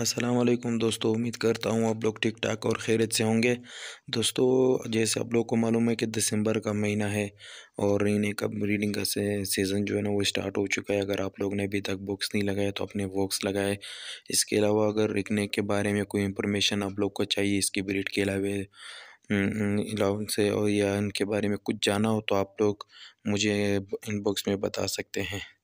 असलम दोस्तों उम्मीद करता हूँ आप लोग ठीक ठाक और खैरत से होंगे दोस्तों जैसे आप लोग को मालूम है कि दिसंबर का महीना है और इन्हें का रीडिंग का से, सीज़न जो है ना वो स्टार्ट हो चुका है अगर आप लोग ने अभी तक बुक्स नहीं लगाए तो अपने बुक्स लगाए इसके अलावा अगर रिकने के बारे में कोई इंफॉर्मेशन आप लोग को चाहिए इसकी ब्रीड के अलावा अलाउन हम्म, हम्म, से और या इनके बारे में कुछ जाना हो तो आप लोग मुझे इनबॉक्स में बता सकते हैं